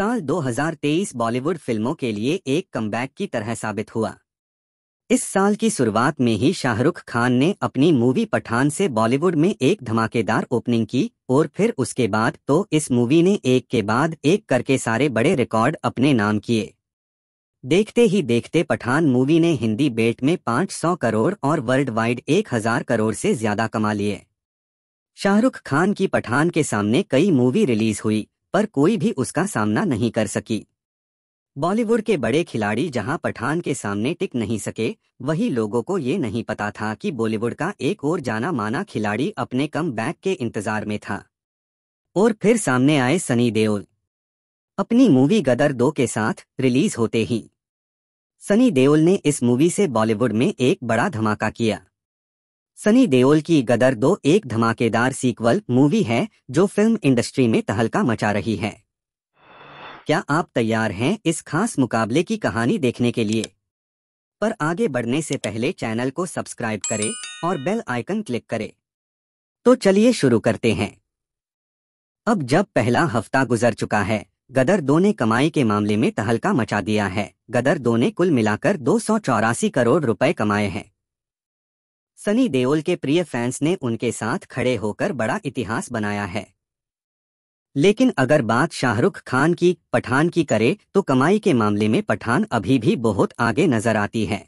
साल 2023 बॉलीवुड फिल्मों के लिए एक कमबैक की तरह साबित हुआ इस साल की शुरुआत में ही शाहरुख खान ने अपनी मूवी पठान से बॉलीवुड में एक धमाकेदार ओपनिंग की और फिर उसके बाद तो इस मूवी ने एक के बाद एक करके सारे बड़े रिकॉर्ड अपने नाम किए देखते ही देखते पठान मूवी ने हिंदी बेट में 500 करोड़ और वर्ल्ड वाइड 1000 करोड़ से ज्यादा कमा लिए शाहरुख खान की पठान के सामने कई मूवी रिलीज हुई पर कोई भी उसका सामना नहीं कर सकी बॉलीवुड के बड़े खिलाड़ी जहां पठान के सामने टिक नहीं सके वही लोगों को ये नहीं पता था कि बॉलीवुड का एक और जाना माना खिलाड़ी अपने कम बैक के इंतजार में था और फिर सामने आए सनी देओल अपनी मूवी गदर दो के साथ रिलीज होते ही सनी देओल ने इस मूवी से बॉलीवुड में एक बड़ा धमाका किया सनी देओल की गदर दो एक धमाकेदार सीक्वल मूवी है जो फिल्म इंडस्ट्री में तहलका मचा रही है क्या आप तैयार हैं इस खास मुकाबले की कहानी देखने के लिए पर आगे बढ़ने से पहले चैनल को सब्सक्राइब करें और बेल आइकन क्लिक करें तो चलिए शुरू करते हैं अब जब पहला हफ्ता गुजर चुका है गदर दो ने कमाई के मामले में तहलका मचा दिया है गदर दो ने कुल मिलाकर दो करोड़ रुपए कमाए हैं सनी देओल के प्रिय फैंस ने उनके साथ खड़े होकर बड़ा इतिहास बनाया है लेकिन अगर बात शाहरुख खान की पठान की करे तो कमाई के मामले में पठान अभी भी बहुत आगे नजर आती है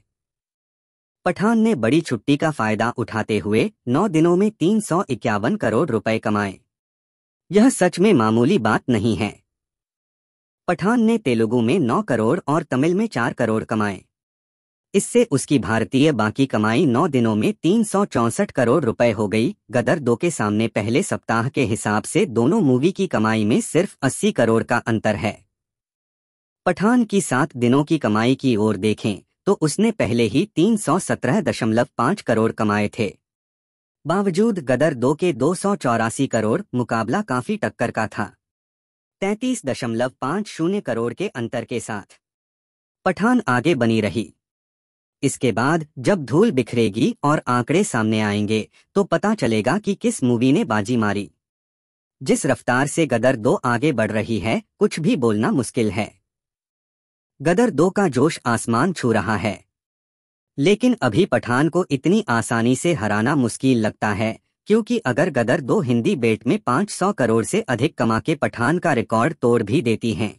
पठान ने बड़ी छुट्टी का फायदा उठाते हुए नौ दिनों में तीन सौ इक्यावन करोड़ रुपए कमाए यह सच में मामूली बात नहीं है पठान ने तेलुगु में नौ करोड़ और तमिल में चार करोड़ कमाए इससे उसकी भारतीय बाकी कमाई नौ दिनों में तीन करोड़ रुपए हो गई गदर दो के सामने पहले सप्ताह के हिसाब से दोनों मूवी की कमाई में सिर्फ 80 करोड़ का अंतर है पठान की सात दिनों की कमाई की ओर देखें तो उसने पहले ही 317.5 करोड़ कमाए थे बावजूद गदर दो के दो करोड़ मुकाबला काफी टक्कर का था तैतीस करोड़ के अंतर के साथ पठान आगे बनी रही इसके बाद जब धूल बिखरेगी और आंकड़े सामने आएंगे तो पता चलेगा कि किस मूवी ने बाजी मारी जिस रफ्तार से गदर दो आगे बढ़ रही है कुछ भी बोलना मुश्किल है गदर दो का जोश आसमान छू रहा है लेकिन अभी पठान को इतनी आसानी से हराना मुश्किल लगता है क्योंकि अगर गदर दो हिंदी बेट में 500 करोड़ से अधिक कमा के पठान का रिकॉर्ड तोड़ भी देती हैं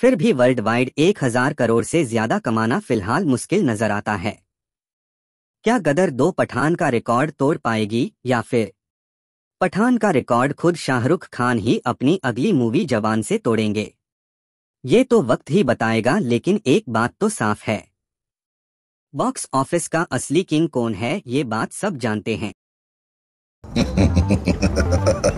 फिर भी वर्ल्ड वाइड एक हजार करोड़ से ज्यादा कमाना फिलहाल मुश्किल नजर आता है क्या गदर दो पठान का रिकॉर्ड तोड़ पाएगी या फिर पठान का रिकॉर्ड खुद शाहरुख खान ही अपनी अगली मूवी जवान से तोड़ेंगे ये तो वक्त ही बताएगा लेकिन एक बात तो साफ है बॉक्स ऑफिस का असली किंग कौन है ये बात सब जानते हैं